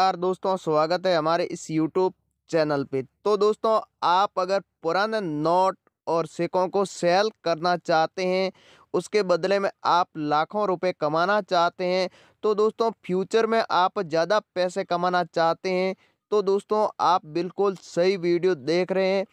नमस्कार दोस्तों स्वागत है हमारे इस यूट्यूब चैनल पे तो दोस्तों आप अगर पुराने नोट और सिक्कों को सेल करना चाहते हैं उसके बदले में आप लाखों रुपए कमाना चाहते हैं तो दोस्तों फ्यूचर में आप ज़्यादा पैसे कमाना चाहते हैं तो दोस्तों आप बिल्कुल सही वीडियो देख रहे हैं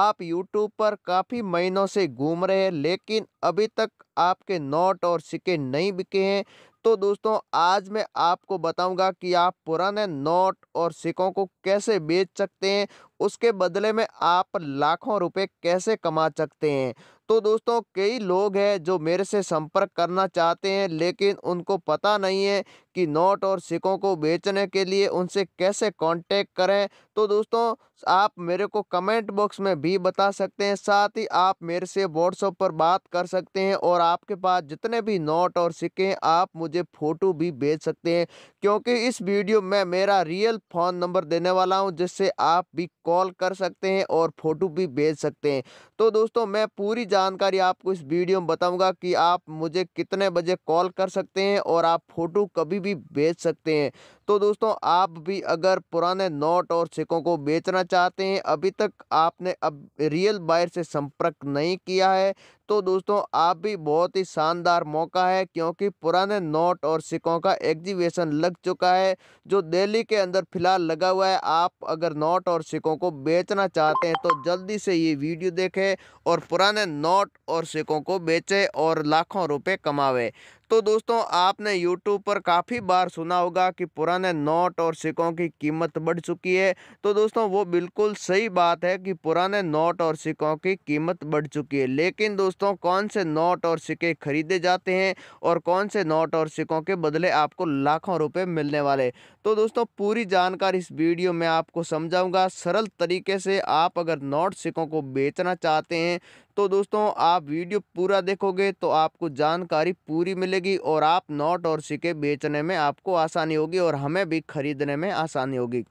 आप YouTube पर काफ़ी महीनों से घूम रहे हैं लेकिन अभी तक आपके नोट और सिक्के नहीं बिके हैं तो दोस्तों आज मैं आपको बताऊंगा कि आप पुराने नोट और सिक्कों को कैसे बेच सकते हैं उसके बदले में आप लाखों रुपए कैसे कमा सकते हैं तो दोस्तों कई लोग हैं जो मेरे से संपर्क करना चाहते हैं लेकिन उनको पता नहीं है कि नोट और सिक्कों को बेचने के लिए उनसे कैसे कांटेक्ट करें तो दोस्तों आप मेरे को कमेंट बॉक्स में भी बता सकते हैं साथ ही आप मेरे से व्हाट्सअप पर बात कर सकते हैं और आपके पास जितने भी नोट और सिक्के हैं आप मुझे फ़ोटो भी भेज सकते हैं क्योंकि इस वीडियो में मेरा रियल फ़ोन नंबर देने वाला हूँ जिससे आप भी कॉल कर सकते हैं और फ़ोटो भी भेज सकते हैं तो दोस्तों मैं पूरी जानकारी आपको इस वीडियो में बताऊंगा कि आप मुझे कितने बजे कॉल कर सकते हैं और आप फ़ोटो कभी भी भेज सकते हैं तो दोस्तों आप भी अगर पुराने नोट और सिक्कों को बेचना चाहते हैं अभी तक आपने अब रियल बायर से संपर्क नहीं किया है तो दोस्तों आप भी बहुत ही शानदार मौका है क्योंकि पुराने नोट और सिक्कों का एग्जीबिशन लग चुका है जो दिल्ली के अंदर फिलहाल लगा हुआ है आप अगर नोट और सिक्कों को बेचना चाहते हैं तो जल्दी से ये वीडियो देखें और पुराने नोट और सिक्कों को बेचें और लाखों रुपए कमावे तो दोस्तों आपने यूट्यूब पर काफ़ी बार सुना होगा कि पुराने नोट और सिक्कों की कीमत बढ़ चुकी है तो दोस्तों वो बिल्कुल सही बात है कि पुराने नोट और सिक्कों की कीमत बढ़ चुकी है लेकिन दोस्तों कौन से नोट और सिक्के खरीदे जाते हैं और कौन से नोट और सिक्कों के बदले आपको लाखों रुपये मिलने वाले तो दोस्तों पूरी जानकारी इस वीडियो में आपको समझाऊंगा सरल तरीके से आप अगर नोट सिक्कों को बेचना चाहते हैं तो दोस्तों आप वीडियो पूरा देखोगे तो आपको जानकारी पूरी मिलेगी और आप नोट और सिक्के बेचने में आपको आसानी होगी और हमें भी खरीदने में आसानी होगी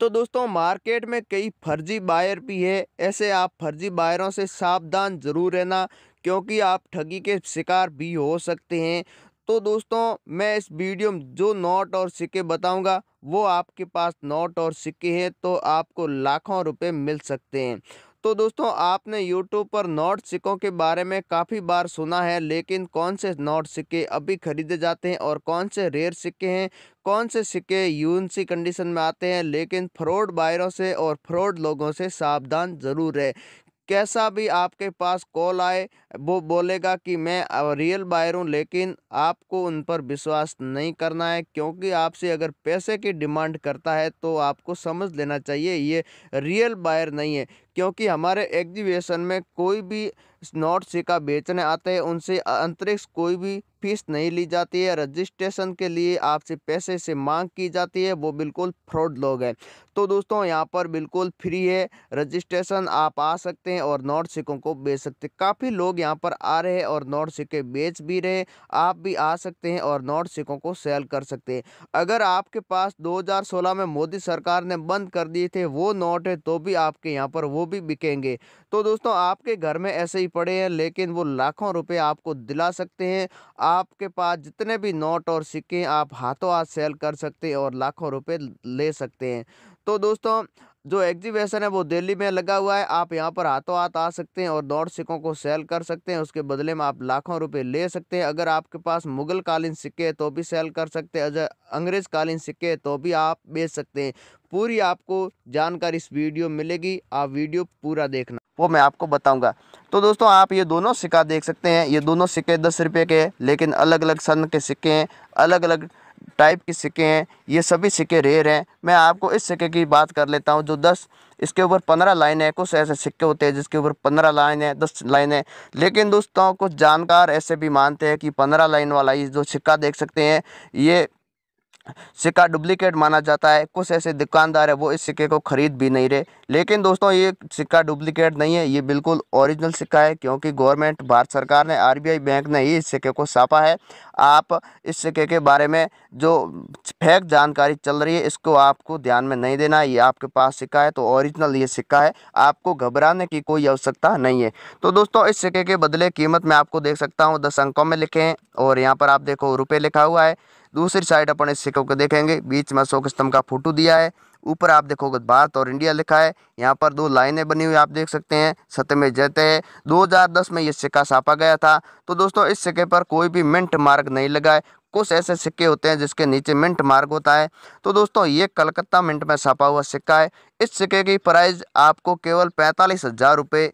तो दोस्तों मार्केट में कई फर्जी बायर भी है ऐसे आप फर्जी बायरों से सावधान ज़रूर रहना क्योंकि आप ठगी के शिकार भी हो सकते हैं तो दोस्तों मैं इस वीडियो में जो नोट और सिक्के बताऊंगा वो आपके पास नोट और सिक्के हैं तो आपको लाखों रुपए मिल सकते हैं तो दोस्तों आपने यूट्यूब पर नोट सिक्कों के बारे में काफ़ी बार सुना है लेकिन कौन से नोट सिक्के अभी खरीदे जाते हैं और कौन से रेयर सिक्के हैं कौन से सिक्के यूनसी कंडीशन में आते हैं लेकिन फ्रॉड बायरों से और फ्रॉड लोगों से सावधान ज़रूर है कैसा भी आपके पास कॉल आए वो बोलेगा कि मैं रियल बायर हूँ लेकिन आपको उन पर विश्वास नहीं करना है क्योंकि आपसे अगर पैसे की डिमांड करता है तो आपको समझ लेना चाहिए ये रियल बायर नहीं है क्योंकि हमारे एग्जीबिशन में कोई भी नोट सिक्का बेचने आते हैं उनसे अंतरिक्ष कोई भी फीस नहीं ली जाती है रजिस्ट्रेशन के लिए आपसे पैसे से मांग की जाती है वो बिल्कुल फ्रॉड लोग हैं तो दोस्तों यहाँ पर बिल्कुल फ्री है रजिस्ट्रेशन आप आ सकते हैं और नोट सिक्कों को बेच सकते हैं काफ़ी लोग यहाँ पर आ रहे हैं और नोट सिक्के बेच भी रहे आप भी आ सकते हैं और नोट सिक्कों को सेल कर सकते हैं अगर आपके पास दो में मोदी सरकार ने बंद कर दिए थे वो नोट है तो भी आपके यहाँ पर वो वो भी बिकेंगे तो दोस्तों आपके घर में ऐसे ही पड़े हैं लेकिन वो लाखों रुपए आपको दिला सकते हैं आपके पास जितने भी नोट और सिक्के आप हाथों हाथ सेल कर सकते हैं और लाखों रुपए ले सकते हैं तो दोस्तों जो एग्जीबिशन है वो दिल्ली में लगा हुआ है आप यहाँ पर हाथों हाथ आ सकते हैं और दौड़ सिक्कों को सेल कर सकते हैं उसके बदले में आप लाखों रुपए ले सकते हैं अगर आपके पास मुगल कालीन सिक्के तो भी सेल कर सकते हैं अगर अंग्रेज़ कालीन सिक्के तो भी आप बेच सकते हैं पूरी आपको जानकारी इस वीडियो में मिलेगी आप वीडियो पूरा देखना वो मैं आपको बताऊंगा तो दोस्तों आप ये दोनों सिक्का देख सकते हैं ये दोनों सिक्के दस रुपये के हैं लेकिन अलग अलग सन के सिक्के हैं अलग अलग टाइप के सिक्के हैं ये सभी सिक्के रेयर हैं मैं आपको इस सिक्के की बात कर लेता हूँ जो दस इसके ऊपर पंद्रह लाइन है कुछ ऐसे सिक्के होते हैं जिसके ऊपर पंद्रह लाइन है दस लाइन है लेकिन दोस्तों कुछ जानकार ऐसे भी मानते हैं कि पंद्रह लाइन वाला ये जो सिक्का देख सकते हैं ये सिक्का डुप्लीकेट माना जाता है कुछ ऐसे दुकानदार है वो इस सिक्के को ख़रीद भी नहीं रहे लेकिन दोस्तों ये सिक्का डुप्लीकेट नहीं है ये बिल्कुल ओरिजिनल सिक्का है क्योंकि गवर्नमेंट भारत सरकार ने आरबीआई बैंक ने ही इस सिक्के को छापा है आप इस सिक्के के बारे में जो फेक जानकारी चल रही है इसको आपको ध्यान में नहीं देना ये आपके पास सिक्का है तो ओरिजिनल ये सिक्का है आपको घबराने की कोई आवश्यकता नहीं है तो दोस्तों इस सिक्के के बदले कीमत मैं आपको देख सकता हूँ दस अंकों में लिखे हैं और यहाँ पर आप देखो रुपये लिखा हुआ है दूसरी साइड अपन इस सिक्कों को देखेंगे बीच में अशोक स्तंभ का फोटो दिया है ऊपर आप देखोगे भारत और इंडिया लिखा है यहाँ पर दो लाइनें बनी हुई आप देख सकते हैं सत्य में जयते हैं दो में ये सिक्का छापा गया था तो दोस्तों इस सिक्के पर कोई भी मिंट मार्ग नहीं लगा है कुछ ऐसे सिक्के होते हैं जिसके नीचे मिंट मार्ग होता है तो दोस्तों ये कलकत्ता मिंट में छापा हुआ सिक्का है इस सिक्के की प्राइस आपको केवल पैंतालीस हज़ार रुपये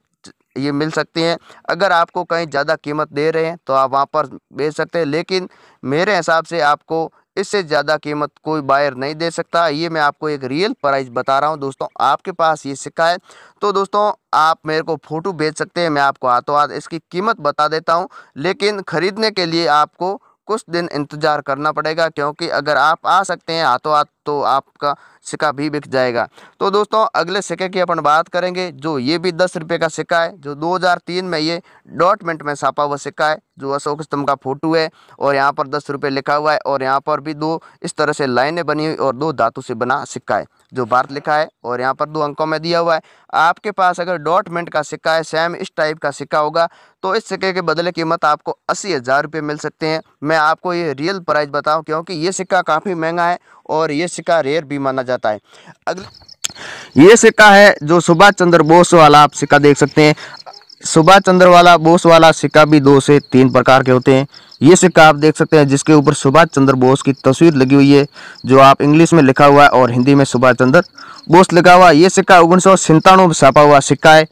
ये मिल सकती हैं अगर आपको कहीं ज़्यादा कीमत दे रहे हैं तो आप वहाँ पर बेच सकते हैं लेकिन मेरे हिसाब से आपको इससे ज़्यादा कीमत कोई बायर नहीं दे सकता ये मैं आपको एक रियल प्राइस बता रहा हूँ दोस्तों आपके पास ये सिक्का है तो दोस्तों आप मेरे को फ़ोटो भेज सकते हैं मैं आपको हाथों हाथ इसकी कीमत बता देता हूँ लेकिन ख़रीदने के लिए आपको कुछ दिन इंतज़ार करना पड़ेगा क्योंकि अगर आप आ सकते हैं हाथों हाथ तो आपका सिक्का भी बिक जाएगा तो दोस्तों अगले सिक्के की अपन बात करेंगे जो ये भी दस रुपये का सिक्का है जो 2003 में ये डॉटमेंट में छापा हुआ सिक्का है जो अशोक स्तंभ का फोटो है और यहाँ पर दस रुपये लिखा हुआ है और यहाँ पर भी दो इस तरह से लाइनें बनी हुई और दो धातु से बना सिक्का है जो भारत लिखा है और यहाँ पर दो अंकों में दिया हुआ है आपके पास अगर डॉट मिंट का सिक्का है सेम इस टाइप का सिक्का होगा तो इस सिक्के के बदले कीमत आपको अस्सी हज़ार रुपये मिल सकते हैं मैं आपको ये रियल प्राइस बताऊँ क्योंकि ये सिक्का काफ़ी महंगा है और ये सिक्का रेयर भी माना जाता है अगले ये सिक्का है जो सुभाष चंद्र बोस वाला आप सिक्का देख सकते हैं सुभाष चंद्र वाला बोस वाला सिक्का भी दो से तीन प्रकार के होते हैं ये सिक्का आप देख सकते हैं जिसके ऊपर सुभाष चंद्र बोस की तस्वीर लगी हुई है जो आप इंग्लिश में लिखा हुआ है और हिंदी में सुभाष चंद्र बोस लिखा हुआ है ये सिक्का उन्नीस सौ में छापा हुआ सिक्का है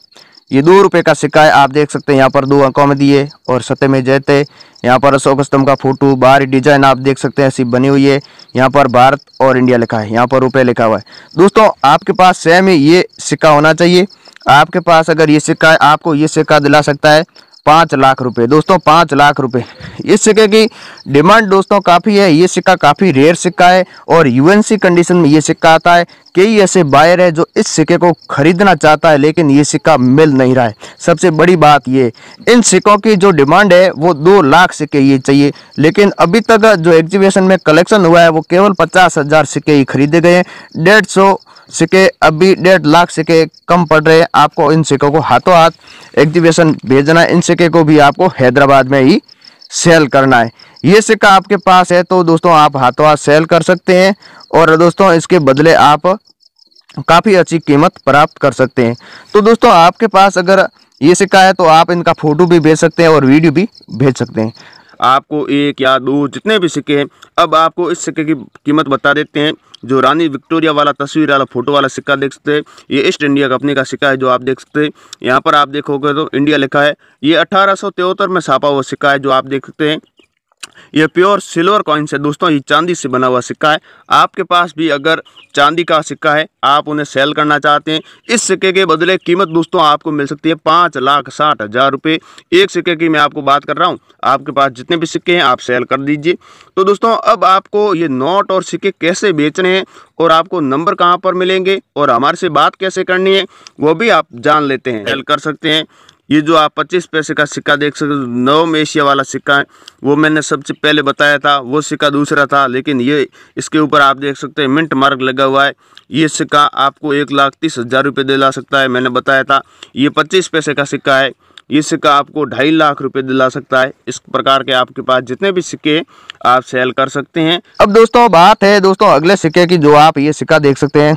ये दो रुपये का सिक्का है आप देख सकते हैं यहाँ पर दो अंकों में दिए और सत्य में जयते यहाँ पर अशोक स्तंभ का फोटो बाहरी डिजाइन आप देख सकते हैं ऐसी बनी हुई है यहाँ पर भारत और इंडिया लिखा है यहाँ पर रुपये लिखा हुआ है दोस्तों आपके पास सेम ही ये सिक्का होना चाहिए आपके पास अगर ये सिक्का आपको ये सिक्का दिला सकता है पाँच लाख रुपए दोस्तों पाँच लाख रुपए इस सिक्के की डिमांड दोस्तों काफ़ी है ये सिक्का काफ़ी रेयर सिक्का है और यूएनसी कंडीशन में ये सिक्का आता है कई ऐसे बायर है जो इस सिक्के को खरीदना चाहता है लेकिन ये सिक्का मिल नहीं रहा है सबसे बड़ी बात ये इन सिक्कों की जो डिमांड है वो दो लाख सिक्के ये चाहिए लेकिन अभी तक जो एग्जीबिशन में कलेक्शन हुआ है वो केवल पचास हज़ार सिक्के ही खरीदे गए हैं डेढ़ सौ सिक्के अभी डेढ़ लाख सिक्के कम पड़ रहे हैं आपको इन सिक्कों को हाथों हाथ एग्जीबिशन भेजना इन सिक्के को भी आपको हैदराबाद में ही सेल करना है ये सिक्का आपके पास है तो दोस्तों आप हाथों हाथ सेल कर सकते हैं और दोस्तों इसके बदले आप काफ़ी अच्छी कीमत प्राप्त कर सकते हैं तो दोस्तों आपके पास अगर ये सिक्का है तो आप इनका फ़ोटो भी भेज सकते हैं और वीडियो भी भेज सकते हैं आपको एक या दो जितने भी सिक्के हैं अब आपको इस सिक्के की कीमत बता देते हैं जो रानी विक्टोरिया वाला तस्वीर वाला फोटो वाला सिक्का देख सकते हैं ये ईस्ट इंडिया कंपनी का सिक्का है जो आप देख सकते हैं यहाँ पर आप देखोगे तो इंडिया लिखा है ये अठारह में छापा हुआ सिक्का है जो आप देख सकते हैं ये प्योर सिल्वर कॉइन है दोस्तों ये चांदी से बना हुआ सिक्का है आपके पास भी अगर चांदी का सिक्का है आप उन्हें सेल करना चाहते हैं इस सिक्के के बदले कीमत दोस्तों आपको मिल सकती है पाँच लाख साठ हज़ार रुपये एक सिक्के की मैं आपको बात कर रहा हूँ आपके पास जितने भी सिक्के हैं आप सेल कर दीजिए तो दोस्तों अब आपको ये नोट और सिक्के कैसे बेचने हैं और आपको नंबर कहाँ पर मिलेंगे और हमारे से बात कैसे करनी है वो भी आप जान लेते हैं सेल कर सकते हैं ये जो आप पच्चीस पैसे का सिक्का देख सकते हो नवम एशिया वाला सिक्का है वो मैंने सबसे पहले बताया था वो सिक्का दूसरा था लेकिन ये इसके ऊपर आप देख सकते हैं मिंट मार्क लगा हुआ है ये सिक्का आपको एक लाख तीस हज़ार रुपये दिला सकता है मैंने बताया था ये पच्चीस पैसे का सिक्का है ये सिक्का आपको ढाई लाख रुपये दिला सकता है इस प्रकार के आपके पास जितने भी सिक्के आप सेल कर सकते हैं अब दोस्तों बात है दोस्तों अगले सिक्के की जो आप ये सिक्का देख सकते हैं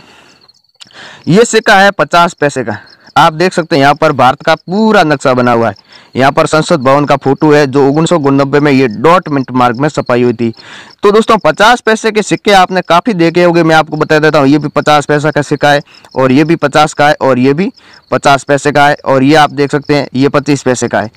ये सिक्का है पचास पैसे का आप देख सकते हैं यहाँ पर भारत का पूरा नक्शा बना हुआ है यहाँ पर संसद भवन का फोटो है जो उन्नीस में ये डॉट मिनट मार्ग में सफाई हुई थी तो दोस्तों पचास पैसे के सिक्के आपने काफ़ी देखे होंगे मैं आपको बता देता हूँ ये भी पचास पैसा का सिक्का है और ये भी पचास का है और ये भी पचास पैसे का है और ये आप देख सकते हैं ये पच्चीस पैसे का है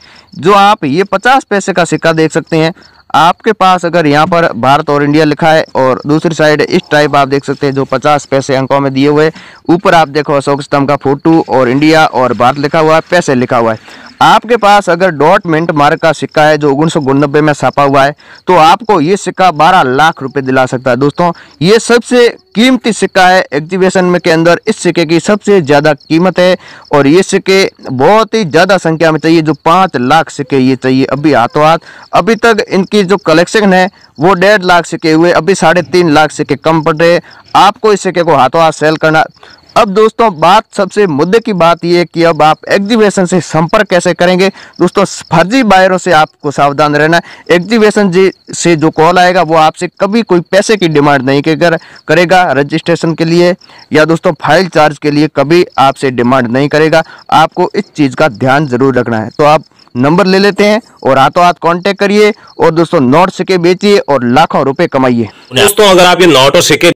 जो आप ये पचास पैसे का सिक्का देख सकते हैं आपके पास अगर यहाँ पर भारत और इंडिया लिखा है और दूसरी साइड इस टाइप आप देख सकते हैं जो 50 पैसे अंकों में दिए हुए ऊपर आप देखो अशोक स्तंभ का फोटो और इंडिया और भारत लिखा हुआ है पैसे लिखा हुआ है आपके पास अगर डॉट मिंट मार्क का सिक्का है जो उन्नीस में छापा हुआ है तो आपको ये सिक्का 12 लाख रुपए दिला सकता है दोस्तों ये सबसे कीमती सिक्का है एग्जीबिशन में के अंदर इस सिक्के की सबसे ज़्यादा कीमत है और ये सिक्के बहुत ही ज़्यादा संख्या में चाहिए जो पाँच लाख सिक्के ये चाहिए अभी हाथों हाथ अभी तक इनकी जो कलेक्शन है वो डेढ़ लाख सिक्के हुए अभी साढ़े तीन लाख सिक्के कम पड़ रहे आपको इस सिक्के को हाथों हाथ सेल करना अब दोस्तों बात सबसे मुद्दे की बात यह है कि अब आप एग्जीबिशन से संपर्क कैसे करेंगे दोस्तों फर्जी बायरों से आपको सावधान रहना एग्जीबिशन से जो कॉल आएगा वो आपसे कभी कोई पैसे की डिमांड नहीं कर, करेगा रजिस्ट्रेशन के लिए या दोस्तों फाइल चार्ज के लिए कभी आपसे डिमांड नहीं करेगा आपको इस चीज़ का ध्यान जरूर रखना है तो आप नंबर ले लेते हैं और हाथों हाथ कॉन्टेक्ट करिए और दोस्तों नोट सिक्के बेचिए और लाखों रुपए कमाइए दोस्तों अगर आप ये नोट और सिक्के